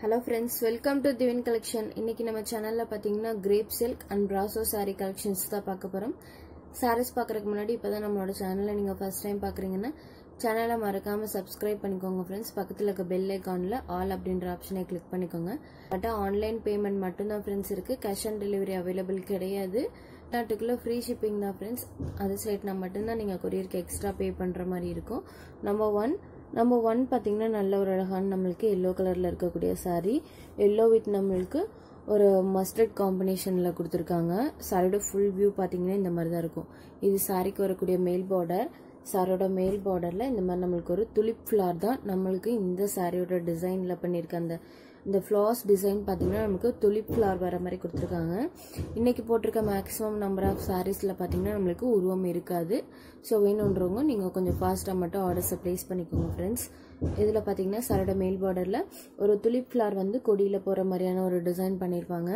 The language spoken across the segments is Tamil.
Hello friends welcome to Divine Collection இன்னைக்கு நம்ம சேனலில் பார்த்தீங்கன்னா crepe silk and brasso sari collections தான் பார்க்க போகிறோம் சாரீஸ் பார்க்குறதுக்கு முன்னாடி இப்போ தான் நம்மளோட சேனலில் நீங்கள் ஃபஸ்ட் டைம் பார்க்குறீங்கன்னா சேனலை மறக்காமல் சப்ஸ்கிரைப் பண்ணிக்கோங்க ஃப்ரெண்ட்ஸ் பக்கத்தில் இருக்க பெல் ஐக்கானில் ஆல் அப்படின்ற ஆப்ஷனை கிளிக் பண்ணிக்கோங்க பட் ஆன்லைன் பேமெண்ட் மட்டும்தான் ஃப்ரெண்ட்ஸ் இருக்குது கேஷ் ஆன் டெலிவரி அவைலபிள் கிடையாது நாட்டுக்குள்ளே ஃப்ரீ ஷிப்பிங் தான் ஃப்ரெண்ட்ஸ் அது சைட்னா மட்டும்தான் நீங்கள் கொரியருக்கு எக்ஸ்ட்ரா பே பண்ணுற மாதிரி இருக்கும் நம்பர் ஒன் நம்பர் ஒன் பார்த்திங்கன்னா நல்ல ஒரு அழகான நம்மளுக்கு எல்லோ கலரில் இருக்கக்கூடிய சாரீ எல்லோ வித் நம்மளுக்கு ஒரு மஸ்டர்ட் காம்பினேஷனில் கொடுத்துருக்காங்க சாரியோட ஃபுல் வியூ பார்த்திங்கன்னா இந்த மாதிரி தான் இருக்கும் இது சாரிக்கு வரக்கூடிய மேல் பார்டர் சாரோட மேல் பார்டரில் இந்த மாதிரி நம்மளுக்கு ஒரு துளிப் ஃப்ளார் தான் நம்மளுக்கு இந்த சாரியோட டிசைனில் பண்ணியிருக்க அந்த இந்த ஃப்ளார்ஸ் டிசைன் பார்த்தீங்கன்னா நமக்கு துளிப் ஃப்ளார் வர மாதிரி கொடுத்துருக்காங்க இன்றைக்கி போட்டிருக்க மேக்ஸிமம் நம்பர் ஆஃப் சாரீஸில் பார்த்தீங்கன்னா நம்மளுக்கு உருவம் இருக்காது ஸோ வேணுன்றவங்க நீங்கள் கொஞ்சம் ஃபாஸ்ட்டாக மட்டும் ஆர்டர்ஸை ப்ளேஸ் பண்ணிக்கோங்க ஃப்ரெண்ட்ஸ் இதில் பார்த்தீங்கன்னா சரட மேல் பார்டரில் ஒரு துளிப் ஃப்ளார் வந்து கொடியில் போகிற மாதிரியான ஒரு டிசைன் பண்ணியிருப்பாங்க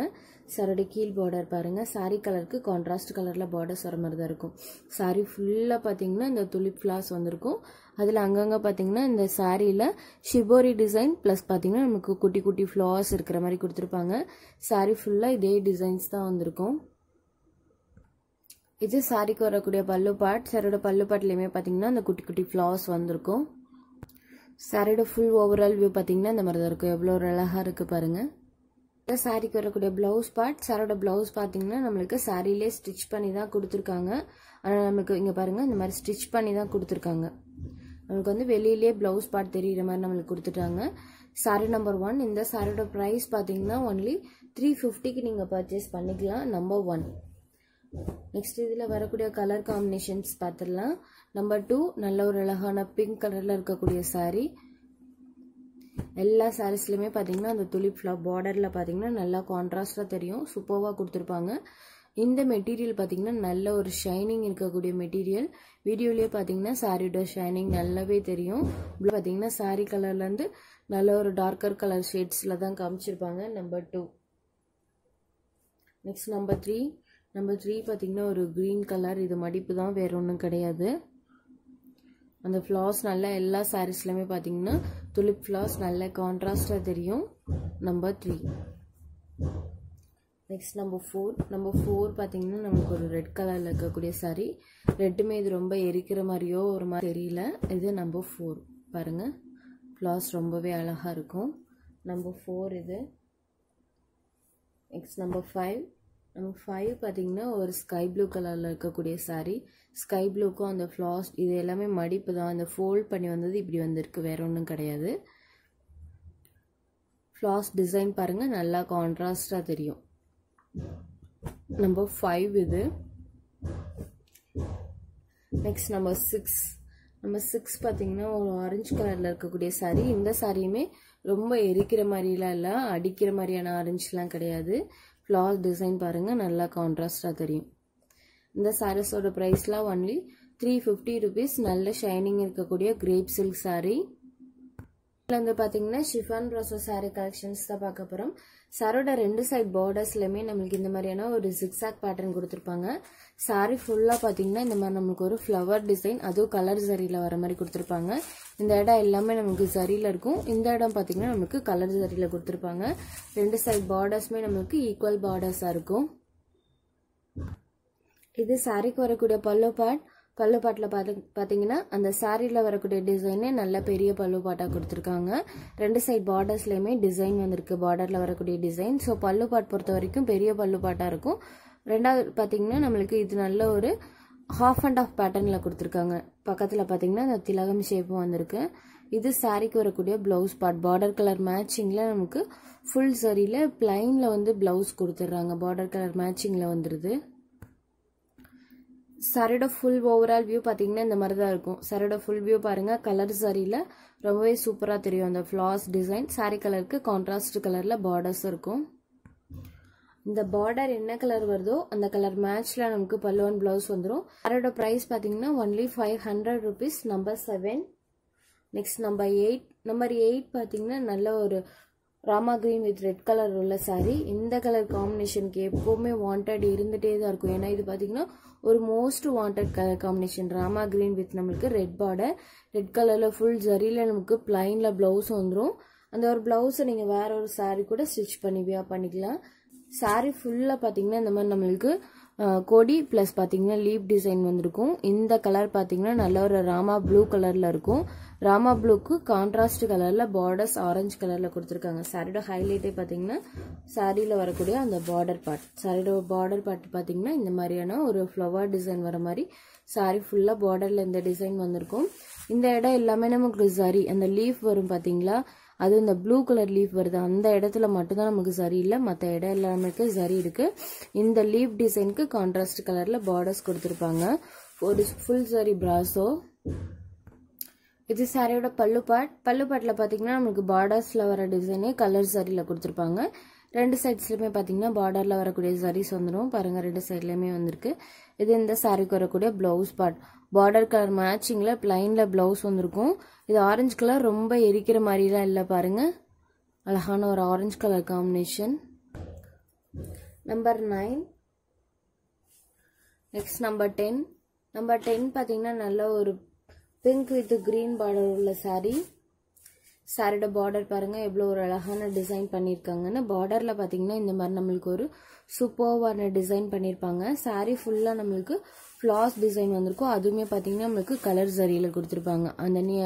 சரடு கீழ் பார்டர் பாருங்கள் சாரி கலருக்கு கான்ட்ராஸ்ட் கலரில் பார்டர்ஸ் வர மாதிரி தான் இருக்கும் சாரீ ஃபுல்லாக பார்த்தீங்கன்னா இந்த துளிப் ஃப்ளார்ஸ் வந்திருக்கும் அதில் அங்கங்கே பார்த்தீங்கன்னா இந்த சாரியில் ஷிபோரி டிசைன் ப்ளஸ் பார்த்தீங்கன்னா நமக்கு குட்டி குட்டி ஃப்ளவர்ஸ் இருக்கிற மாதிரி கொடுத்துருப்பாங்க சாரி ஃபுல்லாக இதே டிசைன்ஸ் தான் வந்திருக்கும் இது சாரிக்கு வரக்கூடிய பல்லு பாட் சாரியோட பல்லு பாட்லேயுமே பார்த்தீங்கன்னா அந்த குட்டி குட்டி ஃப்ளவர்ஸ் வந்திருக்கும் சாரியோட ஃபுல் ஓவரால் வியூ பார்த்தீங்கன்னா இந்த மாதிரி தான் இருக்கும் எவ்வளோ ஒரு அழகாக இருக்குது பாருங்கள் சாரிக்கு வரக்கூடிய ப்ளவுஸ் பார்ட் சாரோட ப்ளவுஸ் பார்த்தீங்கன்னா நம்மளுக்கு சாரிலே ஸ்டிச் பண்ணி தான் கொடுத்துருக்காங்க ஆனால் நமக்கு இங்கே பாருங்கள் இந்த மாதிரி ஸ்டிச் பண்ணி தான் கொடுத்துருக்காங்க நமக்கு வந்து வெளியிலே ப்ளவுஸ் பார்ட் தெரிகிற மாதிரி நம்மளுக்கு கொடுத்துட்டாங்க சாரி நம்பர் ஒன் இந்த சாரியோட ப்ரைஸ் பார்த்தீங்கன்னா ஒன்லி த்ரீ ஃபிஃப்டிக்கு நீங்கள் பர்ச்சேஸ் பண்ணிக்கலாம் நம்பர் ஒன் நெக்ஸ்ட் இதில் வரக்கூடிய கலர் காம்பினேஷன்ஸ் பார்த்துடலாம் நம்பர் டூ நல்ல ஒரு அழகான பிங்க் கலரில் இருக்கக்கூடிய சாரீ எல்லா சாரீஸ்லையுமே பார்த்தீங்கன்னா அந்த துளிப் ஃப்ளா பார்டரில் பார்த்தீங்கன்னா நல்லா கான்ட்ராஸ்டாக தெரியும் சூப்பராக கொடுத்துருப்பாங்க இந்த மெட்டீரியல் பார்த்திங்கன்னா நல்ல ஒரு ஷைனிங் இருக்கக்கூடிய மெட்டீரியல் வீடியோலேயே பார்த்தீங்கன்னா சாரியோட ஷைனிங் நல்லாவே தெரியும் பார்த்தீங்கன்னா சாரி கலர்லேருந்து நல்ல ஒரு டார்க்கர் கலர் ஷேட்ஸில் தான் காமிச்சிருப்பாங்க number two next number three number three பார்த்தீங்கன்னா ஒரு க்ரீன் கலர் இது மடிப்பு தான் வேறு ஒன்றும் கிடையாது அந்த ஃப்ளார்ஸ் நல்லா எல்லா சாரீஸ்லையுமே பார்த்தீங்கன்னா துளிப் ஃப்ளார்ஸ் நல்ல கான்ட்ராஸ்டாக தெரியும் number three next number four number four பார்த்தீங்கன்னா நமக்கு ஒரு ரெட் கலரில் இருக்கக்கூடிய சாரி ரெட்டுமே இது ரொம்ப எரிக்கிற மாதிரியோ ஒரு மாதிரி தெரியல இது நம்பர் ஃபோர் பாருங்கள் ஃப்ளாஸ் ரொம்பவே அழகாக இருக்கும் நம்பர் ஃபோர் இது நெக்ஸ்ட் நம்பர் ஃபைவ் நம்ம ஃபைவ் பார்த்தீங்கன்னா ஒரு ஸ்கை ப்ளூ கலரில் இருக்கக்கூடிய சாரி ஸ்கை ப்ளூக்கும் அந்த ஃப்ளாஸ் இது எல்லாமே மடிப்பு தான் அந்த ஃபோல்ட் பண்ணி வந்தது இப்படி வந்திருக்கு வேற ஒன்றும் கிடையாது ஃப்ளாஸ் டிசைன் பாருங்கள் நல்லா கான்ட்ராஸ்டாக தெரியும் நம்பர் ஃபைவ் இது next number six number six பார்த்தீங்கன்னா ஒரு ஆரஞ்சு கலரில் இருக்கக்கூடிய சாரி இந்த சாரியுமே ரொம்ப எரிக்கிற மாதிரிலாம் இல்லை அடிக்கிற மாதிரியான ஆரஞ்சுலாம் கிடையாது ஃப்ளார் டிசைன் பாருங்கள் நல்லா கான்ட்ராஸ்டாக தெரியும் இந்த சாரீஸோட ப்ரைஸ்லாம் ஒன்லி த்ரீ ஃபிஃப்டி ருபீஸ் நல்ல ஷைனிங் இருக்கக்கூடிய கிரேப் சில்க் சாரீ இதில் வந்து பார்த்தீங்கன்னா ஷிஃபான் ப்ராசஸ் சாரீ கலெக்ஷன்ஸ் தான் பார்க்க போகிறோம் சாரோட ரெண்டு சைட் பார்டர்ஸ்லையுமே நம்மளுக்கு இந்த மாதிரியான ஒரு ஜிக்ஸாக் பேட்டர்ன் கொடுத்துருப்பாங்க சாரி ஃபுல்லாக பார்த்தீங்கன்னா இந்த மாதிரி நம்மளுக்கு ஒரு ஃப்ளவர் டிசைன் அதுவும் கலர் சரியில வர மாதிரி கொடுத்துருப்பாங்க இந்த இடம் எல்லாமே நமக்கு சரியில இருக்கும் இந்த இடம் பார்த்தீங்கன்னா நமக்கு கலர் ஜரியில் கொடுத்துருப்பாங்க ரெண்டு சைட் பார்டர்ஸ்மே நம்மளுக்கு ஈக்குவல் பார்டர்ஸாக இருக்கும் இது சாரிக்கு வரக்கூடிய பல்லோ பாட் பல்லுப்பாட்டில் பார்த்து பார்த்தீங்கன்னா அந்த சாரியில் வரக்கூடிய டிசைனே நல்ல பெரிய பல்லுப்பாட்டாக கொடுத்துருக்காங்க ரெண்டு சைட் பார்டர்ஸ்லேயுமே டிசைன் வந்திருக்கு பார்டரில் வரக்கூடிய டிசைன் ஸோ பாட்டு பொறுத்த வரைக்கும் பெரிய பல்லுப்பாட்டாக இருக்கும் ரெண்டாவது பார்த்தீங்கன்னா நம்மளுக்கு இது நல்ல ஒரு ஹாஃப் அண்ட் ஆஃப் பேட்டர்னில் கொடுத்துருக்காங்க பக்கத்தில் பார்த்தீங்கன்னா அந்த திலகம் ஷேப்பும் வந்திருக்கு இது சாரிக்கு வரக்கூடிய ப்ளவுஸ் பார்ட் பார்டர் கலர் மேட்சிங்கில் நமக்கு ஃபுல் சரியில் பிளைனில் வந்து ப்ளவுஸ் கொடுத்துட்றாங்க பார்டர் கலர் மேட்சிங்கில் வந்துடுது சரோட ஃபுல் ஓவரால் வியூ பார்த்தீங்கன்னா இந்த மாதிரி தான் இருக்கும் சரோட ஃபுல் வியூ பாருங்கள் கலர் சரியில் ரொம்பவே சூப்பராக தெரியும் அந்த ஃப்ளாஸ் டிசைன் சாரி கலருக்கு கான்ட்ராஸ்ட் கலரில் பார்டர்ஸ் இருக்கும் இந்த பார்டர் என்ன கலர் வருதோ அந்த கலர் மேட்ச்சில் நமக்கு பல்லுவன் ப்ளவுஸ் வந்துடும் அதோட ப்ரைஸ் பார்த்தீங்கன்னா only five hundred rupees number seven next number eight number eight பார்த்தீங்கன்னா நல்ல ஒரு Rama green with red colour உள்ள சாரி இந்த கலர் காம்பினேஷனுக்கு எப்போவுமே வாண்டட் இருந்துகிட்டே தான் இருக்கும் ஏன்னா இது பார்த்தீங்கன்னா ஒரு most wanted colour combination Rama green with நம்மளுக்கு ரெட் பார்டர் ரெட் கலரில் ஃபுல் ஜரியில் நமக்கு பிளைனில் ப்ளவுஸ் வந்துடும் அந்த ஒரு ப்ளவுஸை நீங்கள் வேற ஒரு சாரி கூட ஸ்டிச் பண்ணி வியா பண்ணிக்கலாம் சாரி ஃபுல்லாக பார்த்தீங்கன்னா இந்த மாதிரி நம்மளுக்கு கொடி ப்ளஸ் பார்த்தீங்கன்னா லீப் டிசைன் வந்திருக்கும் இந்த கலர் பார்த்தீங்கன்னா நல்ல ஒரு ராமா ப்ளூ கலரில் இருக்கும் ராமா ப்ளூக்கு கான்ட்ராஸ்ட் கலரில் பார்டர்ஸ் ஆரஞ்சு கலரில் கொடுத்துருக்காங்க சாரியோட ஹைலைட்டே பார்த்தீங்கன்னா சாரியில் வரக்கூடிய அந்த பார்டர் பார்ட் சாரியோட பார்டர் பார்ட் பார்த்தீங்கன்னா இந்த மாதிரியான ஒரு ஃப்ளவர் டிசைன் வர மாதிரி சாரி ஃபுல்லாக பார்டரில் இந்த டிசைன் வந்திருக்கும் இந்த இடம் எல்லாமே நமக்கு சாரி அந்த லீஃப் வரும் பார்த்தீங்களா அதுவும் இந்த ப்ளூ கலர் லீஃப் வருது அந்த இடத்துல மட்டும்தான் நமக்கு சரியில்லை மற்ற இடம் எல்லாமே சரி இருக்குது இந்த லீஃப் டிசைனுக்கு கான்ட்ராஸ்ட் கலரில் பார்டர்ஸ் கொடுத்துருப்பாங்க ஒரு ஃபுல் சாரி பிராசோ இது சாரியோட பல்லு பாட் பல்லு பாட்டில் பார்த்தீங்கன்னா நமக்கு பார்டர்ஸில் வர டிசைனே கலர் சாரியில் கொடுத்துருப்பாங்க ரெண்டு சைட்ஸ்லையுமே பார்த்தீங்கன்னா பார்டரில் வரக்கூடிய சாரீஸ் வந்துடும் பாருங்கள் ரெண்டு சைட்லேயுமே வந்திருக்கு இது இந்த சாரிக்கு வரக்கூடிய ப்ளவுஸ் பாட் பார்டர் கலர் மேட்சிங்கில் ப்ளைனில் ப்ளவுஸ் வந்திருக்கும் இது ஆரஞ்சு கலர் ரொம்ப எரிக்கிற மாதிரிலாம் இல்லை பாருங்கள் அழகான ஒரு orange colour combination number nine next number ten number ten பார்த்தீங்கன்னா நல்ல ஒரு பிங்க் வித் க்ரீன் பார்டர் உள்ள சாரீ சாரியோட பார்டர் பாருங்கள் எவ்வளோ ஒரு அழகான டிசைன் பண்ணியிருக்காங்கன்னு பார்டரில் பார்த்தீங்கன்னா இந்த மாதிரி நம்மளுக்கு ஒரு சூப்பர்வான டிசைன் பண்ணியிருப்பாங்க சாரீ ஃபுல்லாக நம்மளுக்கு ஃப்ளாஸ் டிசைன் வந்திருக்கும் அதுவுமே பார்த்தீங்கன்னா நம்மளுக்கு கலர் சரியில் கொடுத்துருப்பாங்க அந்த நீ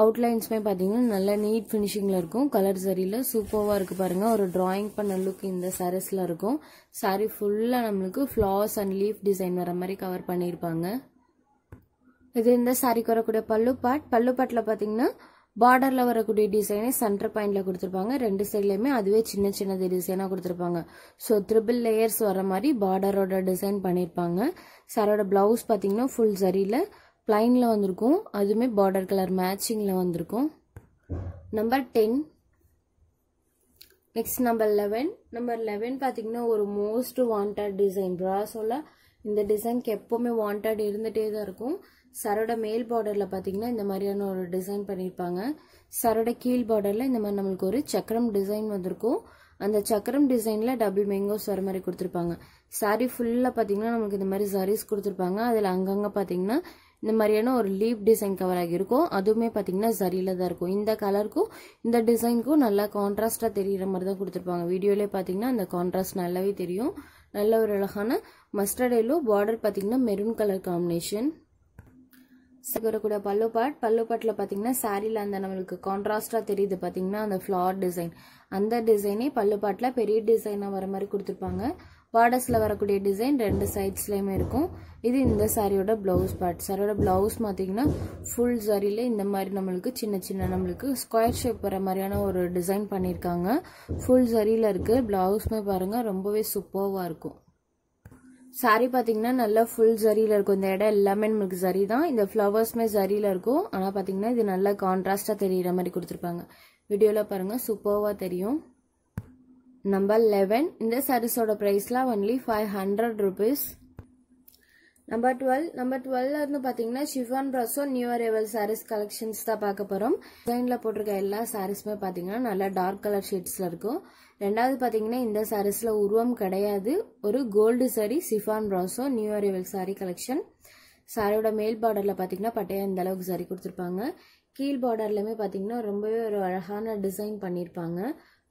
அவுட்லைன்ஸுமே பார்த்தீங்கன்னா நல்லா நீட் ஃபினிஷிங்கில் இருக்கும் கலர் சரியில் சூப்பர்வாக இருக்குது பாருங்கள் ஒரு ட்ராயிங் பண்ண லுக் இந்த சாரீஸில் இருக்கும் சாரீ ஃபுல்லாக நம்மளுக்கு ஃப்ளாஸ் அண்ட் லீஃப் டிசைன் வர மாதிரி கவர் பண்ணியிருப்பாங்க இது இந்த சாரிக்கு வரக்கூடிய பல்லு பாட் பல்லு பாட்டில் பார்த்தீங்கன்னா பார்டரில் வரக்கூடிய டிசைனே சென்டர் பாயிண்ட்ல கொடுத்துருப்பாங்க ரெண்டு சைட்லயுமே அதுவே சின்ன சின்னது டிசைனாக கொடுத்துருப்பாங்க ஸோ த்ரிபிள் லேயர்ஸ் வர மாதிரி பார்டரோட டிசைன் பண்ணியிருப்பாங்க சாரோட ப்ளவுஸ் பார்த்தீங்கன்னா ஃபுல் சரியில் ப்ளைனில் வந்திருக்கும் அதுவுமே பார்டர் கலர் மேட்சிங்கில் வந்திருக்கும் number ten next number eleven number eleven பார்த்தீங்கன்னா ஒரு மோஸ்ட் வாண்டட் டிசைன் சொல்ல இந்த டிசைனுக்கு எப்பவுமே வாண்டட் இருந்துகிட்டே தான் இருக்கும் சரோட மேல் பார்டரில் பார்த்தீங்கன்னா இந்த மாதிரியான ஒரு டிசைன் பண்ணியிருப்பாங்க சரோட கீழ் பார்டரில் இந்த மாதிரி நம்மளுக்கு ஒரு சக்கரம் டிசைன் வந்திருக்கும் அந்த சக்கரம் டிசைனில் டபுள் மேங்கோஸ் வர மாதிரி கொடுத்துருப்பாங்க சாரீ ஃபுல்லாக பார்த்தீங்கன்னா நமக்கு இந்த மாதிரி சாரீஸ் கொடுத்துருப்பாங்க அதில் அங்கங்கே பார்த்தீங்கன்னா இந்த மாதிரியான ஒரு லீப் டிசைன் கவர் ஆகியிருக்கும் அதுவுமே பார்த்தீங்கன்னா சரியில் தான் இருக்கும் இந்த கலருக்கும் இந்த டிசைனுக்கும் நல்லா கான்ட்ராஸ்ட்டாக தெரிகிற மாதிரி தான் கொடுத்துருப்பாங்க வீடியோலே பார்த்தீங்கன்னா அந்த கான்ட்ராஸ்ட் நல்லாவே தெரியும் நல்ல ஒரு அழகான மஸ்டர்ட் எல்லோ பார்டர் பார்த்தீங்கன்னா மெரூன் கலர் காம்பினேஷன் கூட பல்லோ பாட் பல்லோ பாட்டில் பார்த்தீங்கன்னா சாரியில் அந்த நம்மளுக்கு கான்ட்ராஸ்டாக தெரியுது பார்த்தீங்கன்னா அந்த ஃப்ளார் டிசைன் அந்த டிசைனே பல்லு பாட்டில் பெரிய டிசைனாக வர மாதிரி கொடுத்துருப்பாங்க பார்டர்ஸில் வரக்கூடிய டிசைன் ரெண்டு சைட்ஸ்லேயுமே இருக்கும் இது இந்த சாரியோட ப்ளவுஸ் பார்ட் சாரியோட ப்ளவுஸ் பார்த்தீங்கன்னா ஃபுல் சாரியில் இந்த மாதிரி நம்மளுக்கு சின்ன சின்ன நம்மளுக்கு ஸ்கொயர் ஷேப் வர மாதிரியான ஒரு டிசைன் பண்ணியிருக்காங்க ஃபுல் சாரியில் இருக்குது ப்ளவுஸுமே பாருங்கள் ரொம்பவே சூப்பர்வாக இருக்கும் சாரீ பார்த்தீங்கன்னா நல்லா ஃபுல் ஜரியில் இருக்கும் இந்த இடம் எல்லாமே நம்மளுக்கு ஜரி தான் இந்த ஃப்ளவர்ஸுமே ஜரியில் இருக்கும் ஆனால் பார்த்தீங்கன்னா இது நல்லா கான்ட்ராஸ்டாக தெரிகிற மாதிரி கொடுத்துருப்பாங்க வீடியோவில் பாருங்கள் சூப்பர்வாக தெரியும் நம்பர் லெவன் இந்த சாரீஸோட ப்ரைஸ்லாம் only five hundred rupees number twelve number டுவெல்ல இருந்து பாத்தீங்கன்னா chiffon brasso new arrival saris collections தான் பார்க்க போறோம் டிசைன்ல போட்டிருக்க எல்லா சாரீஸுமே பாத்தீங்கன்னா நல்லா டார்க் கலர் ஷேட்ஸ்ல இருக்கும் ரெண்டாவது பாத்தீங்கன்னா இந்த சாரீஸ்ல உருவம் கிடையாது ஒரு gold sari chiffon brasso new arrival sari collection சாரியோட மேல் பார்டர்ல பாத்தீங்கன்னா பட்டையா இந்த அளவுக்கு சாரி கொடுத்துருப்பாங்க கீழ் பார்டர்லயுமே பாத்தீங்கன்னா ரொம்பவே ஒரு அழகான டிசைன் பண்ணியிருப்பாங்க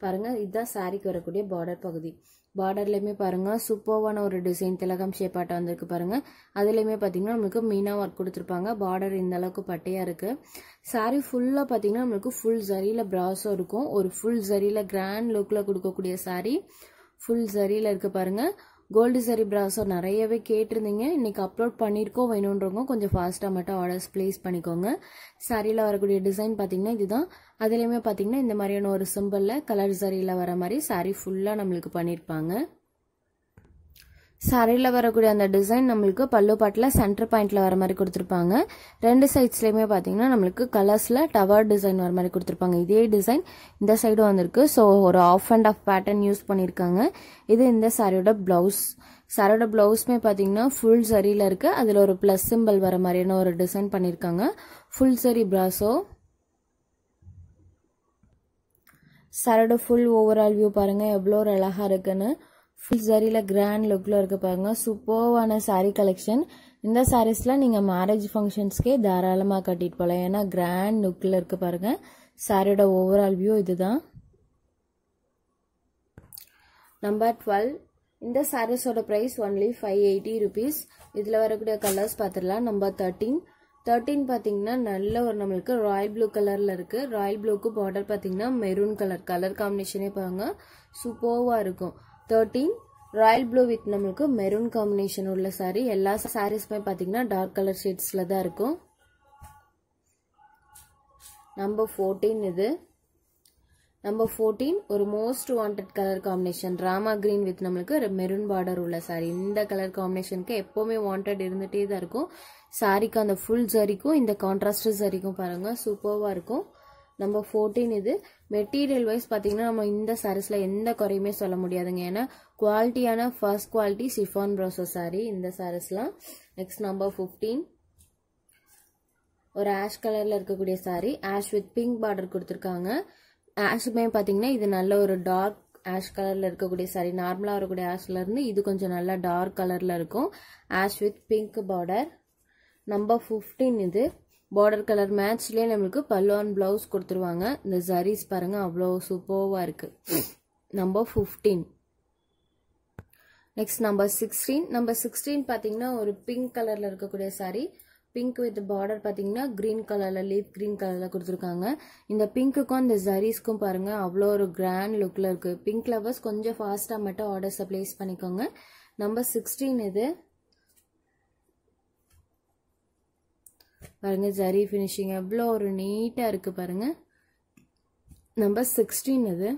பாருங்க இதுதான் சாரிக்கு வரக்கூடிய பார்டர் பகுதி பார்டர்லேயுமே பாருங்கள் சூப்பர்வான ஒரு டிசைன் திலகம் ஷேப்பாட்டை வந்திருக்கு பாருங்கள் அதுலேயுமே பார்த்தீங்கன்னா நம்மளுக்கு மீனா ஒர்க் கொடுத்துருப்பாங்க பார்டர் இந்த அளவுக்கு பட்டையாக இருக்குது சாரீ ஃபுல்லாக பார்த்தீங்கன்னா நம்மளுக்கு ஃபுல் ஜரியில் ப்ராஸும் இருக்கும் ஒரு ஃபுல் ஜரியில் கிராண்ட் லுக்கில் கொடுக்கக்கூடிய சாரீ ஃபுல் ஜரியில் இருக்குது பாருங்கள் கோல்டு சரி ப்ராஸோ நிறையவே கேட்டிருந்தீங்க இன்றைக்கி அப்லோட் பண்ணியிருக்கோம் வேணுன்றவங்க கொஞ்சம் ஃபாஸ்ட்டாக மட்டும் ஆர்டர்ஸ் ப்ளேஸ் பண்ணிக்கோங்க சாரியில் வரக்கூடிய டிசைன் பார்த்திங்கன்னா இதுதான் அதுலேயுமே பார்த்தீங்கன்னா இந்த மாதிரியான ஒரு சிம்பிளில் கலர் சரியில் வர மாதிரி சாரீ ஃபுல்லாக நம்மளுக்கு பண்ணியிருப்பாங்க சாரியில் வரக்கூடிய அந்த டிசைன் நம்மளுக்கு பல்லு பாட்டில் சென்டர் பாயிண்டில் வர மாதிரி கொடுத்துருப்பாங்க ரெண்டு சைட்ஸ்லையுமே பார்த்தீங்கன்னா நம்மளுக்கு கலர்ஸில் டவர் டிசைன் வர மாதிரி கொடுத்துருப்பாங்க இதே டிசைன் இந்த சைடும் வந்திருக்கு ஸோ ஒரு half and half pattern use பண்ணியிருக்காங்க இது இந்த சாரியோட ப்ளவுஸ் சாரோட ப்ளவுஸுமே பார்த்தீங்கன்னா ஃபுல் சரியில் இருக்குது அதில் ஒரு ப்ளஸ் சிம்பிள் வர மாதிரியான ஒரு டிசைன் பண்ணியிருக்காங்க ஃபுல் சரி ப்ராஸோ சாரோட ஃபுல் ஓவரால் வியூ பாருங்கள் எவ்வளோ ஒரு அழகாக இருக்குன்னு ஃபுல் சரியில் கிராண்ட் லுக்கில் இருக்க பாருங்கள் சூப்பர்வான சாரீ கலெக்ஷன் இந்த சாரீஸில் நீங்கள் மேரேஜ் ஃபங்க்ஷன்ஸ்க்கே தாராளமாக கட்டிட்டு போகலாம் ஏன்னா கிராண்ட் லுக்கில் இருக்க பாருங்கள் சாரியோட ஓவரால் வியூ இதுதான் நம்பர் டுவெல் இந்த சாரீஸோட price only five eighty rupees இதில் வரக்கூடிய கலர்ஸ் பார்த்துடலாம் நம்பர் தேர்ட்டீன் தேர்ட்டீன் பார்த்தீங்கன்னா நல்ல ஒரு நம்மளுக்கு ராயல் ப்ளூ கலரில் இருக்குது ராயல் ப்ளூக்கு பார்டர் பார்த்தீங்கன்னா மெரூன் கலர் கலர் காம்பினேஷனே பாருங்க சூப்பர்வாக இருக்கும் தேர்ட்டீன் ராயல் ப்ளூ வித் நம்மளுக்கு மெரூன் காம்பினேஷன் உள்ள சாரீ எல்லா சாரீஸுமே பார்த்தீங்கன்னா டார்க் கலர் ஷேட்ஸில் தான் இருக்கும் நம்பர் ஃபோர்டீன் இது நம்பர் ஃபோர்டீன் ஒரு most wanted colour combination Rama green with நம்மளுக்கு மெரூன் பார்டர் உள்ள சாரி இந்த கலர் காம்பினேஷனுக்கு எப்போவுமே வாண்டட் இருந்துகிட்டே தான் இருக்கும் சாரிக்கு அந்த ஃபுல் சரிக்கும் இந்த கான்ட்ராஸ்ட் சரிக்கும் பாருங்கள் சூப்பர்வாக இருக்கும் நம்பர் ஃபோர்டீன் இது மெட்டீரியல் வைஸ் பார்த்தீங்கன்னா நம்ம இந்த சாரீஸில் எந்த குறையுமே சொல்ல முடியாதுங்க ஏன்னா குவாலிட்டியான first quality chiffon brasso sari இந்த சாரீஸ்லாம் நெக்ஸ்ட் நம்பர் ஃபிஃப்டீன் ஒரு ஆஷ் கலரில் இருக்கக்கூடிய sari ash with pink border கொடுத்துருக்காங்க ஆஷுமே பார்த்தீங்கன்னா இது நல்ல ஒரு டார்க் ஆஷ் கலரில் இருக்கக்கூடிய சாரி நார்மலாக வரக்கூடிய ஆஷ்லேருந்து இது கொஞ்சம் நல்லா டார்க் கலரில் இருக்கும் ash with pink border number fifteen இது பார்டர் கலர் மேட்ச்லேயே நம்மளுக்கு பல்லுவான் ப்ளவுஸ் கொடுத்துருவாங்க இந்த ஜரீஸ் பாருங்கள் அவ்வளோ சூப்பர்வாக இருக்குது number fifteen next number sixteen number sixteen பார்த்தீங்கன்னா ஒரு பிங்க் கலரில் இருக்கக்கூடிய சாரீ பிங்க் வித் பார்டர் பார்த்தீங்கன்னா கிரீன் கலரில் லீப் க்ரீன் கலரில் கொடுத்துருக்காங்க இந்த பிங்க்குக்கும் அந்த ஜரீஸ்க்கும் பாருங்கள் அவ்வளோ ஒரு கிராண்ட் லுக்கில் இருக்குது பிங்க் லவர்ஸ் கொஞ்சம் ஃபாஸ்ட்டாக மட்டும் ஆர்டர்ஸை ப்ளேஸ் பண்ணிக்கோங்க நம்பர் சிக்ஸ்டீன் இது பாருங்கள் ஜரி ஃபினிஷிங் எவ்வளோ ஒரு நீட்டாக இருக்குது பாருங்கள் நம்பர் சிக்ஸ்டீன் அது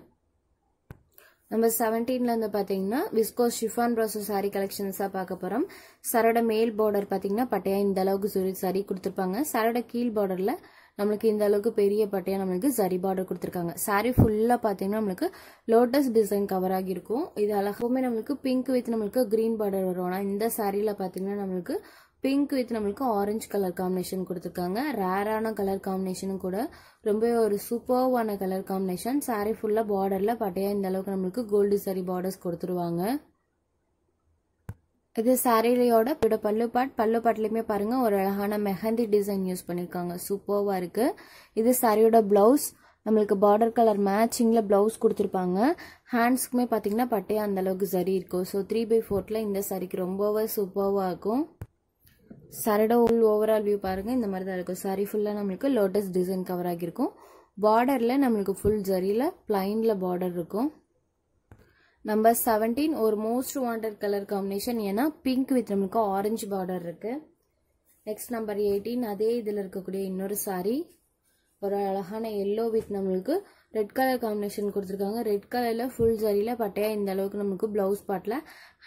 நம்பர் செவன்டீனில் வந்து பார்த்தீங்கன்னா விஸ்கோ ஷிஃபான் ப்ராசோ சாரி கலெக்ஷன்ஸாக பார்க்க போகிறோம் சரோட மேல் பார்டர் பார்த்தீங்கன்னா பட்டையா இந்த அளவுக்கு சுரி சரி கொடுத்துருப்பாங்க சரோட கீழ் பார்டரில் நம்மளுக்கு இந்த அளவுக்கு பெரிய பட்டையா நம்மளுக்கு சரி பார்டர் கொடுத்துருக்காங்க சாரி ஃபுல்லாக பார்த்தீங்கன்னா நம்மளுக்கு லோட்டஸ் டிசைன் கவர் ஆகியிருக்கும் இது அழகாகவுமே நம்மளுக்கு பிங்க் வித் நம்மளுக்கு க்ரீன் பார்டர் வரும் ஆனால் இந்த சாரியில் பார்த்தீங்கன்னா நம்மளுக்கு பிங்க் வித் நம்மளுக்கு ஆரஞ்சு கலர் காம்பினேஷன் கொடுத்துருக்காங்க ரேரான கலர் காம்பினேஷனும் கூட ரொம்பவே ஒரு சூப்பர்வான கலர் காம்பினேஷன் சாரி ஃபுல்லாக பார்டரில் பட்டையா இந்த அளவுக்கு நம்மளுக்கு கோல்டு சாரி பார்டர்ஸ் கொடுத்துருவாங்க இது சாரீலையோட இதோட பல்லு பாட் பல்லு பாட்லையுமே பாருங்க ஒரு அழகான மெஹந்தி டிசைன் யூஸ் பண்ணியிருக்காங்க சூப்பர்வாக இருக்கு இது சாரியோட பிளவுஸ் நம்மளுக்கு பார்டர் கலர் மேட்சிங்கில் பிளவுஸ் கொடுத்துருப்பாங்க ஹேண்ட்ஸ்க்குமே பார்த்தீங்கன்னா அந்த அளவுக்கு சரி இருக்கும் ஸோ த்ரீ பை ஃபோர்த்தில் இந்த சாரிக்கு ரொம்பவே சூப்பர்வாக இருக்கும் சரடோ உள் ஓவரால் வியூ பாருங்கள் இந்த மாதிரி தான் இருக்கும் சாரி ஃபுல்லாக நம்மளுக்கு லோட்டஸ் டிசைன் கவர் ஆகியிருக்கும் பார்டரில் நம்மளுக்கு ஃபுல் ஜரியில் பிளைனில் பார்டர் இருக்கும் நம்பர் செவன்டீன் ஒரு மோஸ்ட் வாண்டட் கலர் காம்பினேஷன் ஏன்னா பிங்க் வித் நம்மளுக்கு ஆரஞ்சு பார்டர் இருக்குது நெக்ஸ்ட் நம்பர் எயிட்டீன் அதே இதில் இருக்கக்கூடிய இன்னொரு சாரீ ஒரு அழகான எல்லோ வித் நம்மளுக்கு ரெட் கலர் காம்பினேஷன் கொடுத்துருக்காங்க ரெட் கலரில் ஃபுல் ஜரியில் பட்டையாக இந்த அளவுக்கு நம்மளுக்கு ப்ளவுஸ் பாட்டில்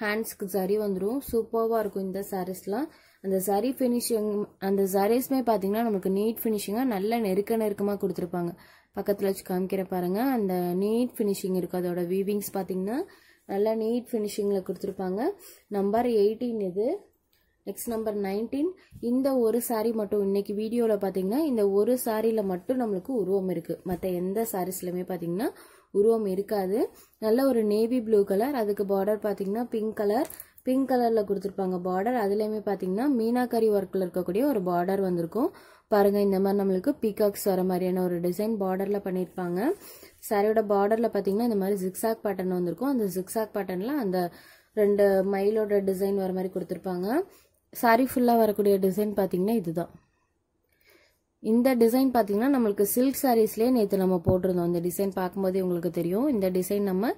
ஹேண்ட்ஸ்க்கு ஜரி வந்துடும் சூப்பர்வாக இருக்கும் இந்த சாரீஸ்லாம் அந்த சரி ஃபினிஷிங் அந்த சரீஸ்மே பார்த்தீங்கன்னா நமக்கு நீட் ஃபினிஷிங்காக நல்ல நெருக்க நெருக்கமாக கொடுத்துருப்பாங்க பக்கத்தில் வச்சு காமிக்கிற பாருங்கள் அந்த நீட் ஃபினிஷிங் இருக்கும் அதோட வீவிங்ஸ் பார்த்தீங்கன்னா நல்லா நீட் ஃபினிஷிங்கில் கொடுத்துருப்பாங்க நம்பர் எயிட்டீன் இது நெக்ஸ்ட் நம்பர் நைன்டீன் இந்த ஒரு சாரீ மட்டும் இன்னைக்கு வீடியோவில் பார்த்தீங்கன்னா இந்த ஒரு சாரியில் மட்டும் நம்மளுக்கு உருவம் இருக்குது மற்ற எந்த சாரீஸ்லையுமே பார்த்தீங்கன்னா உருவம் இருக்காது நல்ல ஒரு நேவி ப்ளூ கலர் அதுக்கு பார்டர் பார்த்தீங்கன்னா பிங்க் கலர் பிங்க் கலரில் கொடுத்துருப்பாங்க பார்டர் அதுலேயுமே பார்த்தீங்கன்னா மீனாக்கரி ஒர்க்கில் இருக்கக்கூடிய ஒரு பார்டர் வந்திருக்கும் பாருங்கள் இந்த மாதிரி நம்மளுக்கு பீகாக்ஸ் வர மாதிரியான ஒரு டிசைன் பார்டரில் பண்ணியிருப்பாங்க சாரியோட பார்டரில் பார்த்தீங்கன்னா இந்த மாதிரி ஜிக்ஸாக் பேட்டர்ன் வந்திருக்கும் அந்த ஜிக்ஸாக் பேட்டர்னில் அந்த ரெண்டு மயிலோட டிசைன் வர மாதிரி கொடுத்துருப்பாங்க சாரி ஃபுல்லாக வரக்கூடிய டிசைன் பார்த்தீங்கன்னா இதுதான் இந்த டிசைன் பார்த்தீங்கன்னா நம்மளுக்கு சில்க் சாரீஸ்லயே நேற்று நம்ம போட்டிருந்தோம் இந்த டிசைன் பார்க்கும்போதே உங்களுக்கு தெரியும் இந்த டிசைன் நம்ம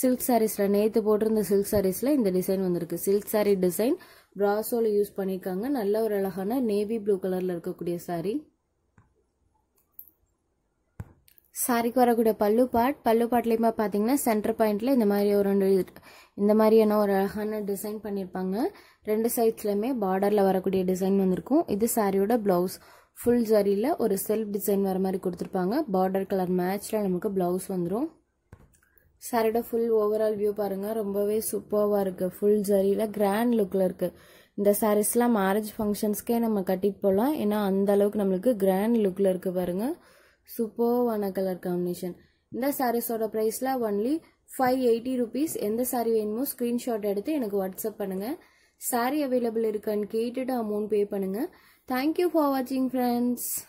சில்க் சாரீஸ்ல நேற்று போட்டிருந்த சில்க் சாரீஸில் இந்த டிசைன் வந்திருக்கு சில்க் சாரீ டிசைன் பிராசோல யூஸ் பண்ணியிருக்காங்க நல்ல ஒரு அழகான நேவி ப்ளூ கலரில் இருக்கக்கூடிய சாரி சாரிக்கு வரக்கூடிய பல்லு பாட் பல்லு பாட்லேயுமே பார்த்தீங்கன்னா சென்டர் பாயிண்ட்ல இந்த மாதிரி ஒரு ரெண்டு இந்த மாதிரியான ஒரு அழகான டிசைன் பண்ணியிருப்பாங்க ரெண்டு சைட்ஸ்லையுமே பார்டரில் வரக்கூடிய டிசைன் வந்திருக்கும் இது சாரியோட ப்ளவுஸ் ஃபுல் ஜரியில் ஒரு செல்ஃப் டிசைன் வர மாதிரி கொடுத்துருப்பாங்க பார்டர் கலர் மேட்ச்சில் நமக்கு ப்ளவுஸ் வந்துடும் சாரியோட ஃபுல் ஓவரால் வியூ பாருங்கள் ரொம்பவே சூப்பராக இருக்குது ஃபுல் ஜரியில் கிராண்ட் லுக்கில் இருக்குது இந்த சாரீஸ்லாம் மேரேஜ் ஃபங்க்ஷன்ஸ்க்கே நம்ம கட்டிட்டு போகலாம் ஏன்னா அந்த அளவுக்கு நம்மளுக்கு கிராண்ட் லுக்கில் இருக்குது பாருங்கள் சூப்பர்வான கலர் காம்பினேஷன் இந்த சாரீஸோட ப்ரைஸில் ஒன்லி ஃபைவ் எயிட்டி ருபீஸ் எந்த சாரீ வேணுமோ ஸ்க்ரீன்ஷாட் எடுத்து எனக்கு வாட்ஸ்அப் பண்ணுங்கள் சாரி அவைலபிள் இருக்கான்னு கேட்டுட்டு அமௌண்ட் பே பண்ணுங்கள் Thank you for watching friends.